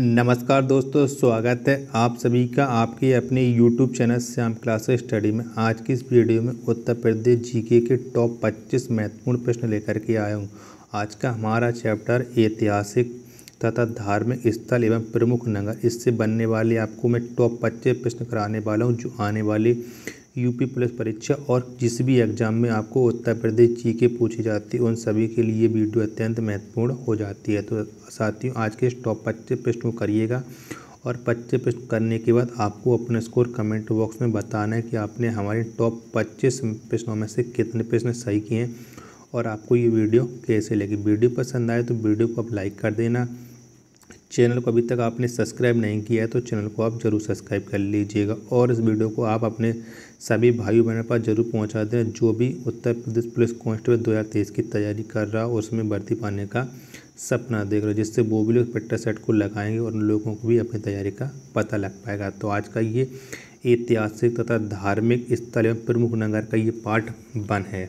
नमस्कार दोस्तों स्वागत है आप सभी का आपके अपने YouTube channel Shyam class study में आज की इस वीडियो में उत्तर प्रदेश जीके के टॉप 25 महत्वपूर्ण प्रश्न लेकर के आया हूँ आज का हमारा चैप्टर ऐतिहासिक तथा धार्मिक स्थल एवं प्रमुख नगर इससे बनने वाले आपको मैं टॉप 25 प्रश्न कराने वाला हूँ जो आने वाली यूपी पुलिस परीक्षा और जिस भी एग्ज़ाम में आपको उत्तर प्रदेश जी के पूछी जाती है उन सभी के लिए वीडियो अत्यंत महत्वपूर्ण हो जाती है तो साथियों आज के टॉप पच्चीस प्रश्नों करिएगा और पच्चीस प्रश्न करने के बाद आपको अपना स्कोर कमेंट बॉक्स में बताना है कि आपने हमारे टॉप पच्चीस प्रश्नों में से कितने प्रश्न सही किए हैं और आपको ये वीडियो कैसे लगी वीडियो पसंद आए तो वीडियो को आप लाइक कर देना चैनल को अभी तक आपने सब्सक्राइब नहीं किया है तो चैनल को आप जरूर सब्सक्राइब कर लीजिएगा और इस वीडियो को आप अपने सभी भाई बहनों पर जरूर पहुंचा दें जो भी उत्तर प्रदेश पुलिस कांस्टेबल 2023 की तैयारी कर रहा हो उसमें भर्ती पाने का सपना देख रहा हो जिससे वो भी लोग पेट्रा सेट को लगाएंगे और उन लोगों को भी अपनी तैयारी का पता लग पाएगा तो आज का ये ऐतिहासिक तथा धार्मिक स्थल एवं प्रमुख नगर का ये पार्ट वन है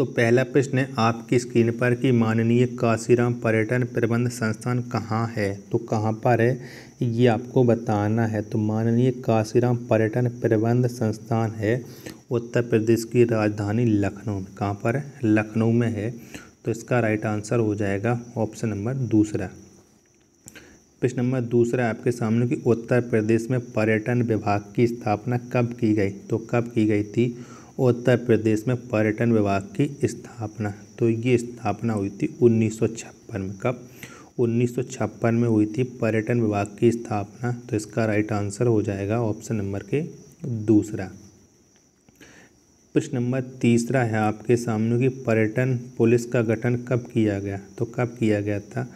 तो पहला प्रश्न है आपकी स्क्रीन पर कि माननीय काशीराम पर्यटन प्रबंध संस्थान कहाँ है तो कहाँ पर है ये आपको बताना है तो माननीय काशीराम पर्यटन प्रबंध संस्थान है उत्तर प्रदेश की राजधानी लखनऊ में कहाँ पर है लखनऊ में है तो इसका राइट आंसर हो जाएगा ऑप्शन नंबर दूसरा प्रश्न नंबर दूसरा आपके सामने कि उत्तर प्रदेश में पर्यटन विभाग की स्थापना कब की गई तो कब की गई थी उत्तर प्रदेश में पर्यटन विभाग की स्थापना तो ये स्थापना हुई थी उन्नीस में कब उन्नीस में हुई थी पर्यटन विभाग की स्थापना तो इसका राइट आंसर हो जाएगा ऑप्शन नंबर के दूसरा प्रश्न नंबर तीसरा है आपके सामने कि पर्यटन पुलिस का गठन कब किया गया तो कब किया गया था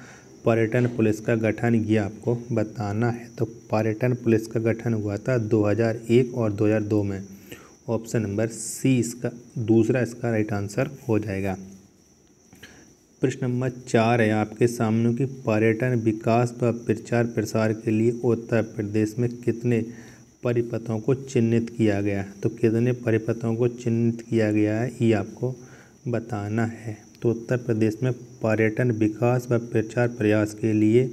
पर्यटन पुलिस का गठन ये आपको बताना है तो पर्यटन पुलिस का गठन हुआ था 2001 और 2002 में ऑप्शन नंबर सी इसका दूसरा इसका राइट आंसर हो जाएगा प्रश्न नंबर चार है आपके सामने की पर्यटन विकास व प्रचार प्रसार के लिए उत्तर प्रदेश में कितने परिपथों को चिन्हित किया गया है तो कितने परिपथों को चिन्हित किया गया है ये आपको बताना है तो उत्तर प्रदेश में पर्यटन विकास व प्रचार प्रयास के लिए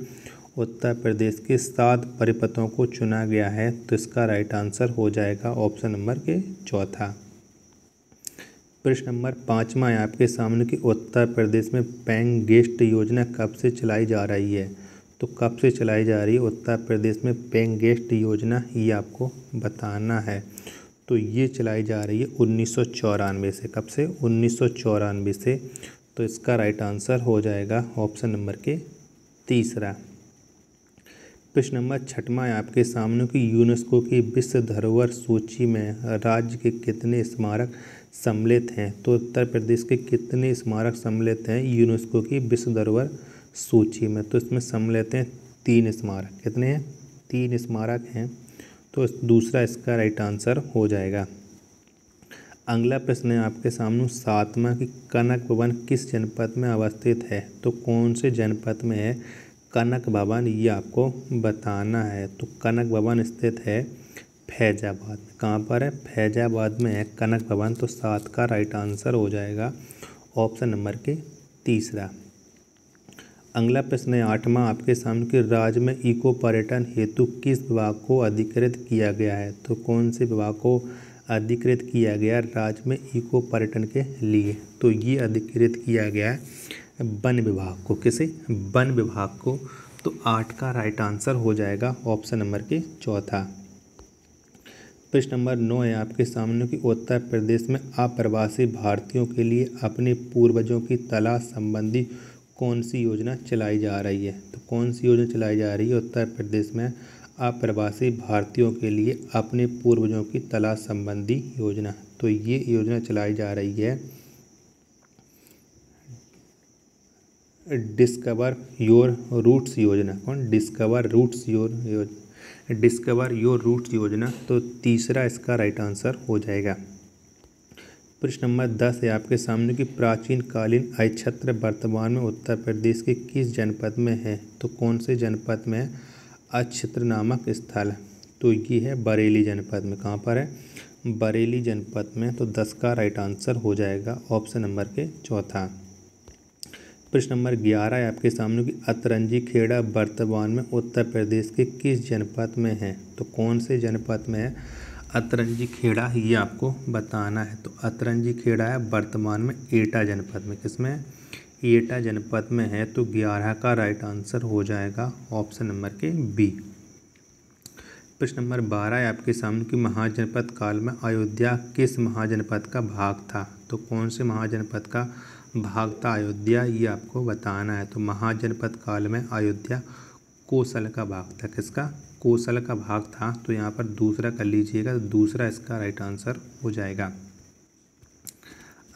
उत्तर प्रदेश के सात परिपथों को चुना गया है तो इसका राइट आंसर हो जाएगा ऑप्शन नंबर के चौथा प्रश्न नंबर पाँचवा है आपके सामने कि उत्तर प्रदेश में पैंग गेस्ट योजना कब से चलाई जा रही है तो कब से चलाई जा रही है उत्तर प्रदेश में पेंग गेस्ट योजना ये आपको बताना है तो ये चलाई जा रही है उन्नीस से कब से उन्नीस से तो इसका राइट आंसर हो जाएगा ऑप्शन नंबर के तीसरा प्रश्न नंबर छठवा है आपके सामने की यूनेस्को की विश्व धरोहर सूची में राज्य के कितने स्मारक सम्मिलित हैं तो उत्तर प्रदेश के कितने स्मारक सम्मिलित हैं यूनेस्को की विश्व धरोहर सूची में तो इसमें सम्मिलित हैं तीन स्मारक कितने हैं तीन स्मारक हैं तो दूसरा इसका राइट आंसर हो जाएगा अगला प्रश्न है आपके सामने सातवा कि कनक भवन किस जनपद में अवस्थित है तो कौन से जनपद में है कनक भवन ये आपको बताना है तो कनक भवन स्थित है फैजाबाद में कहाँ पर है फैजाबाद में है कनक भवन तो सात का राइट आंसर हो जाएगा ऑप्शन नंबर के तीसरा अगला प्रश्न है आठवां आपके सामने कि राज्य में इको पर्यटन हेतु किस विभाग को अधिकृत किया गया है तो कौन से विभाग को अधिकृत किया गया राज्य में इको पर्यटन के लिए तो ये अधिकृत किया गया है वन विभाग को किसे वन विभाग को तो आठ का राइट आंसर हो जाएगा ऑप्शन नंबर के चौथा प्रश्न नंबर नौ है आपके सामने कि उत्तर प्रदेश में अप्रवासी भारतीयों के लिए अपने पूर्वजों की तलाश संबंधी कौन सी योजना चलाई जा रही है तो कौन सी योजना चलाई जा रही है उत्तर प्रदेश में अप्रवासी भारतीयों के लिए अपने पूर्वजों की तलाश संबंधी योजना तो ये योजना चलाई जा रही है डिस्कवर योर रूट्स योजना कौन डिस्कवर रूट्स योर योजना डिस्कवर योर रूट्स योजना तो तीसरा इसका राइट आंसर हो जाएगा प्रश्न नंबर दस है आपके सामने की प्राचीन कालीन अक्षत्र वर्तमान में उत्तर प्रदेश के किस जनपद में है तो कौन से जनपद में है अक्षत्र नामक स्थल तो ये है बरेली जनपद में कहाँ पर है बरेली जनपद में तो दस का राइट आंसर हो जाएगा ऑप्शन नंबर के चौथा प्रश्न नंबर ग्यारह है आपके सामने कि अतरंजी खेड़ा वर्तमान में उत्तर प्रदेश के किस जनपद में है तो कौन से जनपद में है अतरंजी खेड़ा ये आपको बताना है तो अतरंजी खेड़ा है वर्तमान में एटा जनपद में किस में एटा जनपद में है तो ग्यारह का राइट आंसर हो जाएगा ऑप्शन नंबर के बी प्रश्न नंबर बारह है आपके सामने कि महाजनपद काल में अयोध्या किस महाजनपद का भाग था तो कौन से महाजनपद का भाग था अयोध्या ये आपको बताना है तो महाजनपद काल में अयोध्या कोसल का भाग था किसका कोसल का भाग था तो यहाँ पर दूसरा कर लीजिएगा तो दूसरा इसका राइट आंसर हो जाएगा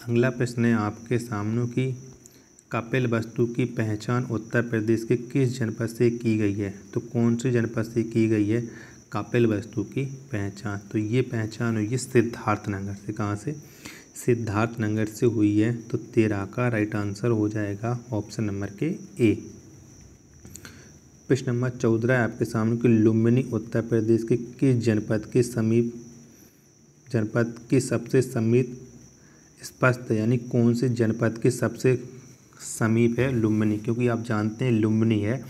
अगला प्रश्न है आपके सामने की कपिल वस्तु की पहचान उत्तर प्रदेश के किस जनपद से की गई है तो कौन से जनपद से की गई है कापिल वस्तु की पहचान तो ये पहचान हुई है सिद्धार्थ नगर से कहाँ से सिद्धार्थ नगर से हुई है तो तेरा का राइट आंसर हो जाएगा ऑप्शन नंबर के ए प्रश्न नंबर चौदह है आपके सामने कि लुम्बिनी उत्तर प्रदेश के किस जनपद के समीप जनपद के सबसे समीप स्पष्ट यानी कौन से जनपद के सबसे समीप है लुम्बिनी क्योंकि आप जानते हैं लुम्बिनी है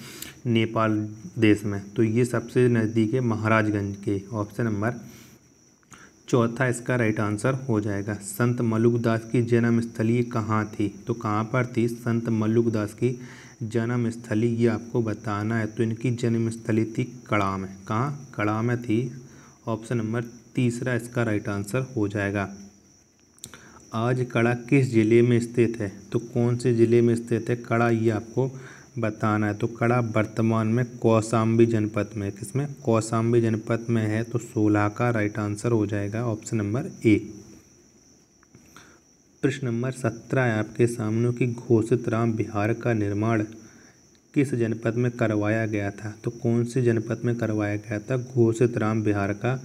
नेपाल देश में तो ये सबसे नज़दीक है महाराजगंज के ऑप्शन नंबर चौथा इसका राइट आंसर हो जाएगा संत मलुकदास की जन्म स्थली कहाँ थी तो कहाँ पर थी संत मलुकदास की जन्म स्थली ये आपको बताना है तो इनकी जन्म स्थली थी कड़ा में कहाँ कड़ा में थी ऑप्शन नंबर तीसरा इसका राइट आंसर हो जाएगा आज कड़ा किस ज़िले में स्थित है तो कौन से ज़िले में स्थित है कड़ा ये आपको बताना है तो कड़ा वर्तमान में कौसाम्बी जनपद में किस में कौसाम्बी जनपद में है तो सोलह का राइट आंसर हो जाएगा ऑप्शन नंबर ए प्रश्न नंबर सत्रह है आपके सामने कि घोषित राम बिहार का निर्माण किस जनपद में करवाया गया था तो कौन से जनपद में करवाया गया था घोषित राम बिहार का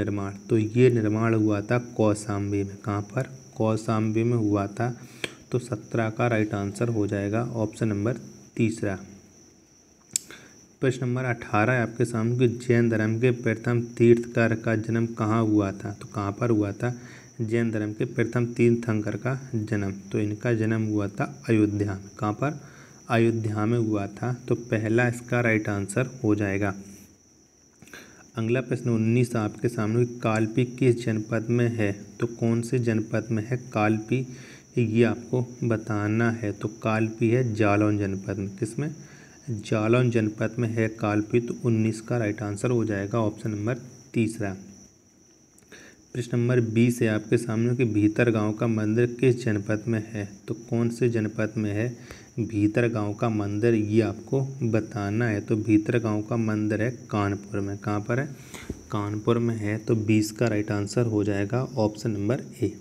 निर्माण तो ये निर्माण हुआ था कौसाम्बी में कहाँ पर कौशाम्बी में हुआ था तो सत्रह का राइट आंसर हो जाएगा ऑप्शन नंबर तीसरा प्रश्न नंबर अठारह है आपके सामने कि जैन धर्म के प्रथम तीर्थकर का जन्म कहाँ हुआ था तो कहाँ पर हुआ था जैन धर्म के प्रथम तीर्थंकर का जन्म तो इनका जन्म हुआ था अयोध्या में कहाँ पर अयोध्या में हुआ था तो पहला इसका राइट आंसर हो जाएगा अगला प्रश्न उन्नीस आपके सामने कालपी किस जनपद में है तो कौन से जनपद में है कालपी ये आपको बताना है तो कालपी है जालौन जनपद में किस में जालौन जनपद में है कालपी तो उन्नीस का राइट आंसर हो जाएगा ऑप्शन नंबर तीसरा प्रश्न नंबर बीस है आपके सामने कि भीतर गांव का मंदिर किस जनपद में है तो कौन से जनपद में है भीतर गाँव का मंदिर ये आपको बताना है तो भीतर गांव का मंदिर है कानपुर में कहाँ पर है कानपुर में है तो बीस का राइट आंसर हो जाएगा ऑप्शन नंबर ए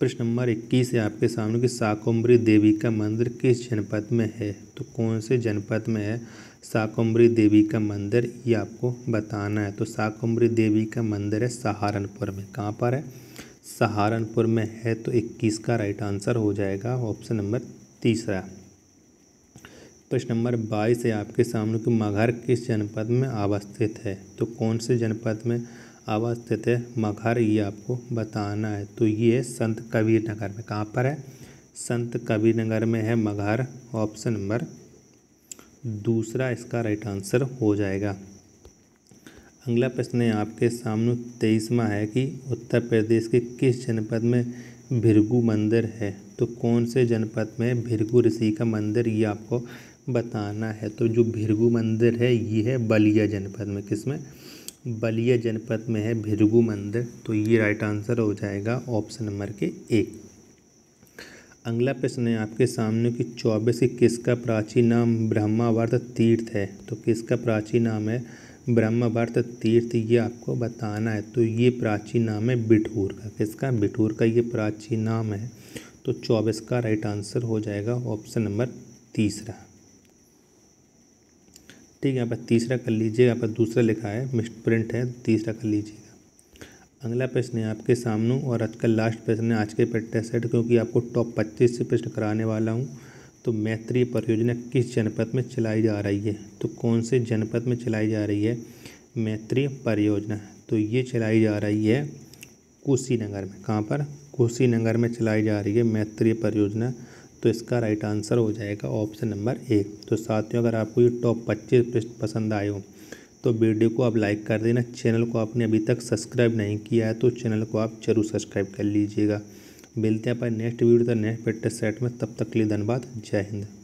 प्रश्न नंबर इक्कीस है आपके सामने कि साकुम्बरी देवी का मंदिर किस जनपद में है तो कौन से जनपद में है साकुम्बरी देवी का मंदिर ये आपको बताना है तो साकुम्बरी देवी का मंदिर है सहारनपुर में कहाँ पर है सहारनपुर में है तो इक्कीस का राइट आंसर हो जाएगा ऑप्शन नंबर तीसरा प्रश्न नंबर बाईस है आपके सामने कि मघर किस जनपद में अवस्थित है तो कौन से जनपद में अवस्थित है मघर ये आपको बताना है तो ये संत कबीर नगर में कहाँ पर है संत कबीर नगर में है मघर ऑप्शन नंबर दूसरा इसका राइट आंसर हो जाएगा अगला प्रश्न है आपके सामने तेईसवा है कि उत्तर प्रदेश के किस जनपद में भृगु मंदिर है तो कौन से जनपद में भृगु ऋषि का मंदिर ये आपको बताना है तो जो भृगु मंदिर है ये है बलिया जनपद में किस में बलिया जनपद में है भृगु मंदिर तो ये राइट आंसर हो जाएगा ऑप्शन नंबर के एक अगला प्रश्न है आपके सामने कि चौबीस किसका प्राचीन नाम ब्रह्मावर्त तीर्थ है तो किसका प्राचीन नाम है ब्रह्म भारत तीर्थ ये आपको बताना है तो ये प्राचीन नाम है बिठूर का किसका बिठूर का ये प्राचीन नाम है तो चौबीस का राइट आंसर हो जाएगा ऑप्शन नंबर तीसरा ठीक है आप पर तीसरा कर लीजिएगा यहाँ पर दूसरा लिखा है मिस्ट प्रिंट है तीसरा कर लीजिएगा अगला प्रश्न है आपके सामने और आज का लास्ट प्रश्न है आज के पेट सेट क्योंकि आपको टॉप पच्चीस से प्रश्न कराने वाला हूँ तो मैत्री परियोजना किस जनपद में चलाई जा रही है तो कौन से जनपद में चलाई जा रही है मैत्री परियोजना तो ये चलाई जा रही है कुशीनगर में कहाँ पर कुशीनगर में चलाई जा रही है मैत्री परियोजना तो इसका राइट आंसर हो जाएगा ऑप्शन नंबर एक तो साथियों अगर आपको ये टॉप पच्चीस पृष्ठ पसंद आए हो तो वीडियो को आप लाइक कर देना चैनल को आपने अभी तक सब्सक्राइब नहीं किया है तो चैनल को आप जरूर सब्सक्राइब कर लीजिएगा मिलते हैं अपने नेक्स्ट वीडियो तक नेक्स्ट प्रैक्टिस सेट में तब तक के लिए धन्यवाद जय हिंद